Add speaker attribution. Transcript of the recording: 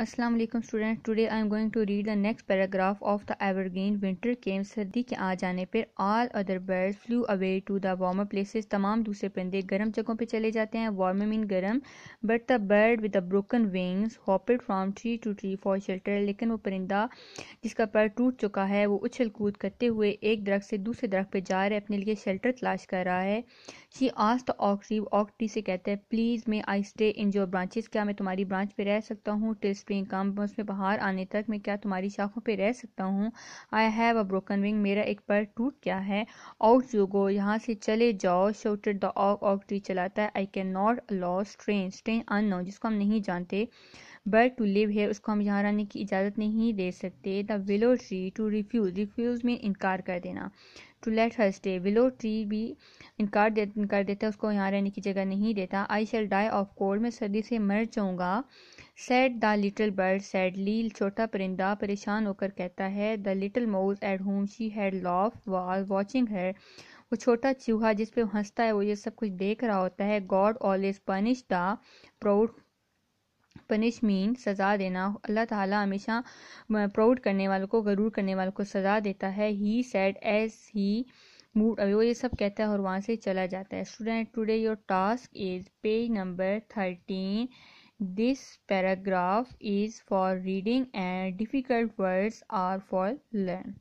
Speaker 1: अस्सलाम वालेकुम student today I am going to read the next paragraph of the evergreen winter came सर्दी के आ जाने पर all other bird flew away to the warmer places तमाम दूसरे परिंदे गर्म जगहों पर चले जाते हैं वार्मर मीन गर्म but the bird with the broken wings hopped from tree to tree for shelter लेकिन वो परिंदा जिसका पैर टूट चुका है वो उछल कूद करते हुए एक दरख्त से दूसरे दरख्त पर जा रहे अपने लिए शेल्टर तलाश कर रहा है शी आज द ऑक्ट्री ऑक्ट्री से कहता है please may I stay in your branches क्या मैं तुम्हारी ब्रांच पर रह सकता हूँ टेस्ट कम उसमें बाहर आने तक मैं क्या तुम्हारी शाखों पर रह सकता हूँ I have a broken wing मेरा एक पर टूट गया है आउट यू गो यहाँ से चले जाओ शोटेड द ऑक ऑक ट्री चलाता है I can not lose train train un जिसको हम नहीं जानते बर्ड टू लिव हेयर उसको हम यहाँ रहने की इजाज़त नहीं दे सकते the willow tree to refuse refuse में इनकार कर देना to let her stay willow tree भी इनकार दे कर देता है उसको यहाँ रहने की जगह नहीं देता I shall die of cold मैं सर्दी से मर जाऊँगा सेट द लिटल बर्ड लील छोटा परिंदा परेशान होकर कहता है the little mouse at home she had laugh was watching है वो छोटा चूहा जिस पे हंसता है वो ये सब कुछ देख रहा होता है God always punish the proud punishment सज़ा देना अल्लाह ताला हमेशा प्राउड करने वालों को गरूर करने वालों को सज़ा देता है he said as he moved अभी वो ये सब कहता है और वहाँ से चला जाता है student today your task is page number thirteen this paragraph is for reading and difficult words are for learn